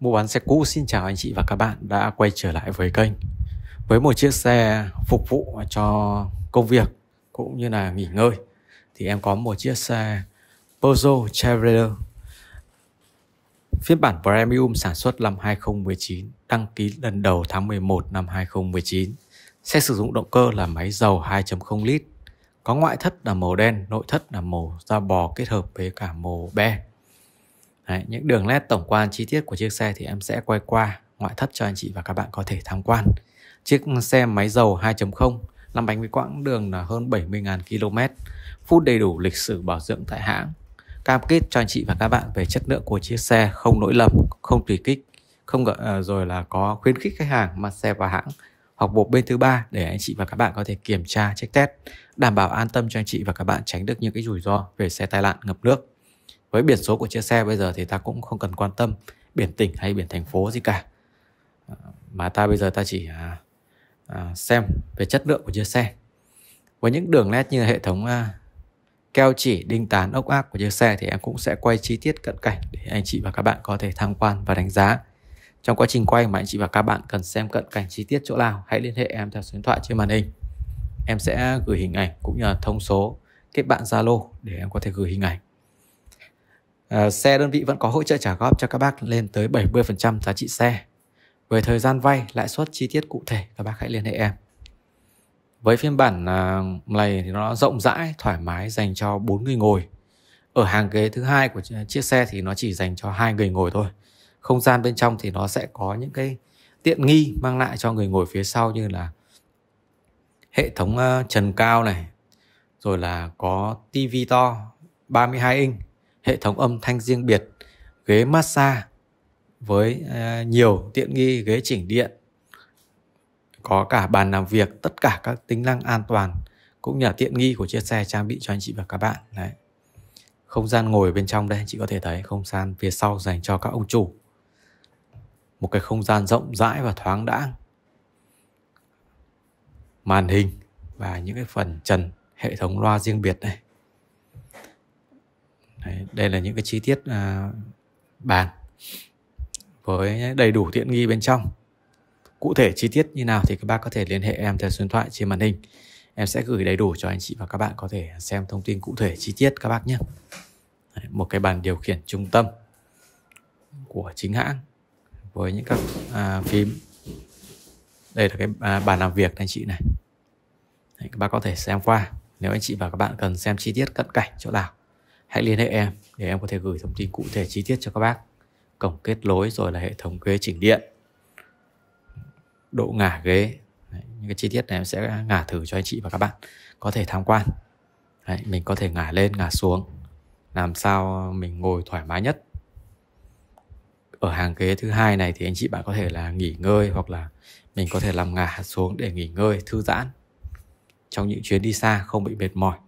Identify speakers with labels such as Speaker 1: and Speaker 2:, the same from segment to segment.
Speaker 1: Mua bán xe cũ xin chào anh chị và các bạn đã quay trở lại với kênh Với một chiếc xe phục vụ cho công việc cũng như là nghỉ ngơi Thì em có một chiếc xe Peugeot Traveler Phiên bản Premium sản xuất năm 2019 Đăng ký lần đầu tháng 11 năm 2019 Xe sử dụng động cơ là máy dầu 2.0 lít Có ngoại thất là màu đen, nội thất là màu da bò kết hợp với cả màu be Đấy, những đường nét tổng quan chi tiết của chiếc xe thì em sẽ quay qua ngoại thất cho anh chị và các bạn có thể tham quan. Chiếc xe máy dầu 2.0 lăn bánh với quãng đường là hơn 70.000 km, phút đầy đủ lịch sử bảo dưỡng tại hãng. Cam kết cho anh chị và các bạn về chất lượng của chiếc xe không lỗi lầm, không tùy kích, không uh, rồi là có khuyến khích khách hàng mang xe vào hãng hoặc một bên thứ ba để anh chị và các bạn có thể kiểm tra, check test, đảm bảo an tâm cho anh chị và các bạn tránh được những cái rủi ro về xe tai nạn ngập nước với biển số của chiếc xe bây giờ thì ta cũng không cần quan tâm biển tỉnh hay biển thành phố gì cả à, mà ta bây giờ ta chỉ à, à, xem về chất lượng của chiếc xe với những đường nét như hệ thống à, keo chỉ đinh tán ốc ác của chiếc xe thì em cũng sẽ quay chi tiết cận cảnh để anh chị và các bạn có thể tham quan và đánh giá trong quá trình quay mà anh chị và các bạn cần xem cận cảnh chi tiết chỗ nào hãy liên hệ em theo số điện thoại trên màn hình em sẽ gửi hình ảnh cũng như là thông số kết bạn zalo để em có thể gửi hình ảnh Ờ, xe đơn vị vẫn có hỗ trợ trả góp cho các bác lên tới 70% giá trị xe. Về thời gian vay, lãi suất chi tiết cụ thể các bác hãy liên hệ em. Với phiên bản à, này thì nó rộng rãi, thoải mái dành cho 4 người ngồi. Ở hàng ghế thứ hai của chiếc xe thì nó chỉ dành cho hai người ngồi thôi. Không gian bên trong thì nó sẽ có những cái tiện nghi mang lại cho người ngồi phía sau như là hệ thống ờ, trần cao này, rồi là có tivi to 32 inch hệ thống âm thanh riêng biệt, ghế massage với à, nhiều tiện nghi ghế chỉnh điện. Có cả bàn làm việc, tất cả các tính năng an toàn cũng như là tiện nghi của chiếc xe trang bị cho anh chị và các bạn. Đấy. Không gian ngồi bên trong đây anh chị có thể thấy không gian phía sau dành cho các ông chủ. Một cái không gian rộng rãi và thoáng đãng. Màn hình và những cái phần trần hệ thống loa riêng biệt này Đấy, đây là những cái chi tiết à, bàn với đầy đủ tiện nghi bên trong cụ thể chi tiết như nào thì các bác có thể liên hệ em theo số điện thoại trên màn hình em sẽ gửi đầy đủ cho anh chị và các bạn có thể xem thông tin cụ thể chi tiết các bác nhé Đấy, một cái bàn điều khiển trung tâm của chính hãng với những các à, phím đây là cái à, bàn làm việc anh chị này Đấy, các bác có thể xem qua nếu anh chị và các bạn cần xem chi tiết cận cảnh chỗ nào hãy liên hệ em để em có thể gửi thông tin cụ thể chi tiết cho các bác. Cổng kết nối rồi là hệ thống ghế chỉnh điện. Độ ngả ghế. Đấy, những cái chi tiết này em sẽ ngả thử cho anh chị và các bạn có thể tham quan. Đấy, mình có thể ngả lên, ngả xuống. Làm sao mình ngồi thoải mái nhất. Ở hàng ghế thứ hai này thì anh chị bạn có thể là nghỉ ngơi hoặc là mình có thể làm ngả xuống để nghỉ ngơi, thư giãn trong những chuyến đi xa không bị mệt mỏi.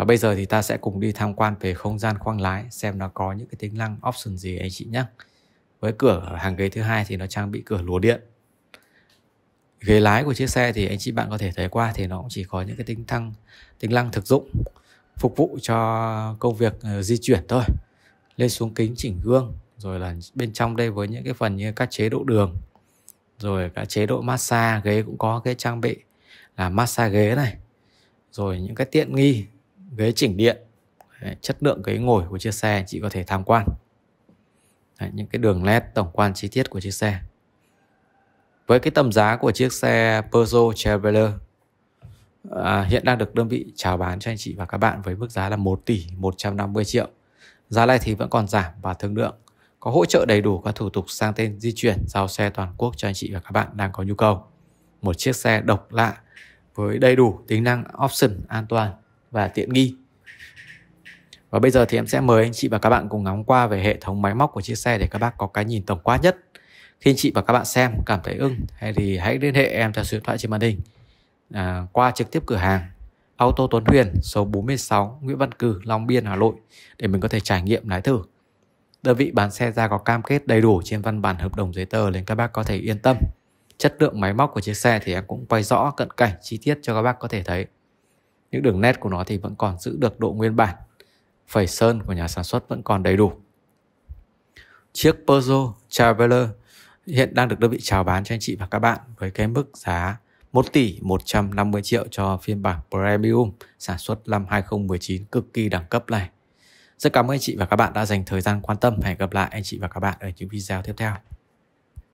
Speaker 1: Và bây giờ thì ta sẽ cùng đi tham quan về không gian khoang lái xem nó có những cái tính năng option gì anh chị nhé. Với cửa hàng ghế thứ hai thì nó trang bị cửa lùa điện. Ghế lái của chiếc xe thì anh chị bạn có thể thấy qua thì nó cũng chỉ có những cái tính năng tính năng thực dụng phục vụ cho công việc ờ, di chuyển thôi. Lên xuống kính chỉnh gương rồi là bên trong đây với những cái phần như các chế độ đường rồi các chế độ massage ghế cũng có cái trang bị là massage ghế này rồi những cái tiện nghi ghế chỉnh điện chất lượng ghế ngồi của chiếc xe chị có thể tham quan Đấy, những cái đường nét tổng quan chi tiết của chiếc xe với cái tầm giá của chiếc xe Peugeot Traveler à, hiện đang được đơn vị chào bán cho anh chị và các bạn với mức giá là 1 tỷ 150 triệu giá này thì vẫn còn giảm và thương lượng có hỗ trợ đầy đủ các thủ tục sang tên di chuyển giao xe toàn quốc cho anh chị và các bạn đang có nhu cầu một chiếc xe độc lạ với đầy đủ tính năng option an toàn và tiện nghi. Và bây giờ thì em sẽ mời anh chị và các bạn cùng ngắm qua về hệ thống máy móc của chiếc xe để các bác có cái nhìn tổng quát nhất. Khi anh chị và các bạn xem cảm thấy ưng hay thì hãy liên hệ em theo số điện thoại trên màn hình à, qua trực tiếp cửa hàng Auto Tuấn Huyền số 46 Nguyễn Văn Cử, Long Biên, Hà Nội để mình có thể trải nghiệm lái thử. Đơn vị bán xe ra có cam kết đầy đủ trên văn bản hợp đồng giấy tờ nên các bác có thể yên tâm. Chất lượng máy móc của chiếc xe thì em cũng quay rõ cận cảnh chi tiết cho các bác có thể thấy những đường nét của nó thì vẫn còn giữ được độ nguyên bản phẩy sơn của nhà sản xuất vẫn còn đầy đủ chiếc Peugeot Traveler hiện đang được đơn vị chào bán cho anh chị và các bạn với cái mức giá 1 tỷ 150 triệu cho phiên bản Premium sản xuất năm 2019 cực kỳ đẳng cấp này. Rất cảm ơn anh chị và các bạn đã dành thời gian quan tâm. Hẹn gặp lại anh chị và các bạn ở những video tiếp theo.